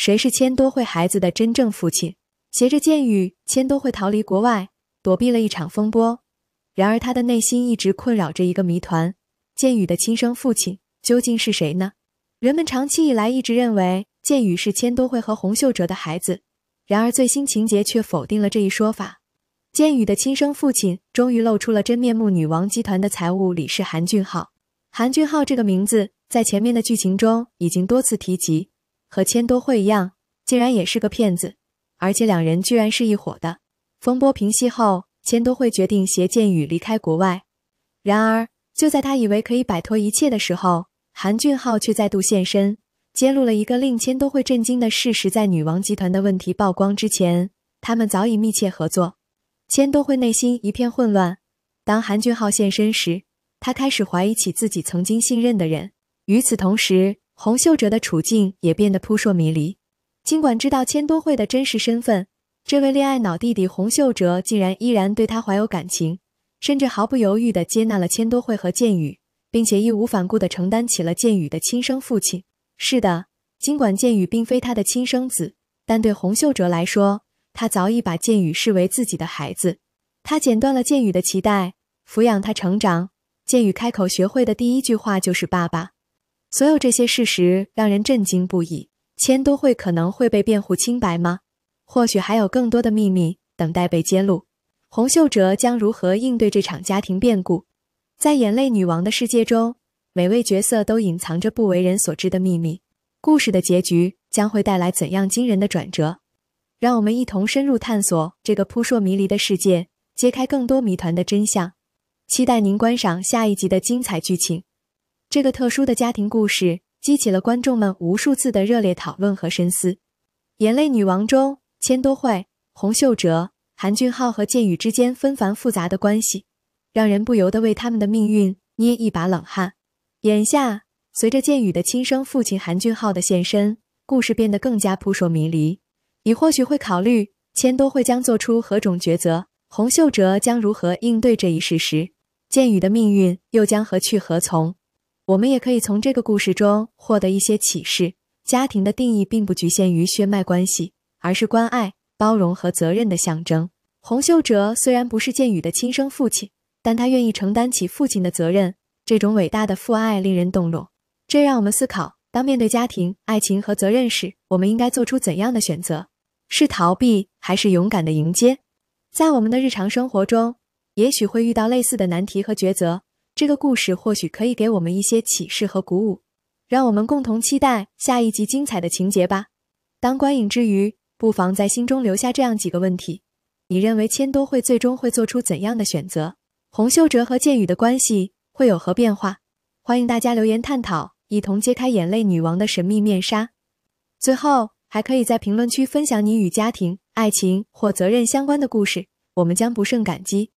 谁是千多惠孩子的真正父亲？携着建宇，千多惠逃离国外，躲避了一场风波。然而，他的内心一直困扰着一个谜团：建宇的亲生父亲究竟是谁呢？人们长期以来一直认为建宇是千多惠和洪秀哲的孩子，然而最新情节却否定了这一说法。建宇的亲生父亲终于露出了真面目——女王集团的财务理事韩俊浩。韩俊浩这个名字在前面的剧情中已经多次提及。和千多惠一样，竟然也是个骗子，而且两人居然是一伙的。风波平息后，千多惠决定携剑宇离开国外。然而，就在他以为可以摆脱一切的时候，韩俊浩却再度现身，揭露了一个令千多惠震惊的事实：在女王集团的问题曝光之前，他们早已密切合作。千多惠内心一片混乱。当韩俊浩现身时，他开始怀疑起自己曾经信任的人。与此同时，洪秀哲的处境也变得扑朔迷离。尽管知道千多惠的真实身份，这位恋爱脑弟弟洪秀哲竟然依然对他怀有感情，甚至毫不犹豫地接纳了千多惠和剑宇，并且义无反顾地承担起了剑宇的亲生父亲。是的，尽管剑宇并非他的亲生子，但对洪秀哲来说，他早已把剑宇视为自己的孩子。他剪断了剑宇的脐带，抚养他成长。剑宇开口学会的第一句话就是“爸爸”。所有这些事实让人震惊不已。千多会可能会被辩护清白吗？或许还有更多的秘密等待被揭露。洪秀哲将如何应对这场家庭变故？在《眼泪女王》的世界中，每位角色都隐藏着不为人所知的秘密。故事的结局将会带来怎样惊人的转折？让我们一同深入探索这个扑朔迷离的世界，揭开更多谜团的真相。期待您观赏下一集的精彩剧情。这个特殊的家庭故事激起了观众们无数次的热烈讨论和深思。《眼泪女王》中，千多惠、洪秀哲、韩俊浩和建宇之间纷繁复杂的关系，让人不由得为他们的命运捏一把冷汗。眼下，随着建宇的亲生父亲韩俊浩的现身，故事变得更加扑朔迷离。你或许会考虑，千多惠将做出何种抉择，洪秀哲将如何应对这一事实，建宇的命运又将何去何从？我们也可以从这个故事中获得一些启示。家庭的定义并不局限于血脉关系，而是关爱、包容和责任的象征。洪秀哲虽然不是建宇的亲生父亲，但他愿意承担起父亲的责任，这种伟大的父爱令人动容。这让我们思考：当面对家庭、爱情和责任时，我们应该做出怎样的选择？是逃避，还是勇敢的迎接？在我们的日常生活中，也许会遇到类似的难题和抉择。这个故事或许可以给我们一些启示和鼓舞，让我们共同期待下一集精彩的情节吧。当观影之余，不妨在心中留下这样几个问题：你认为千多会最终会做出怎样的选择？洪秀哲和建宇的关系会有何变化？欢迎大家留言探讨，一同揭开眼泪女王的神秘面纱。最后，还可以在评论区分享你与家庭、爱情或责任相关的故事，我们将不胜感激。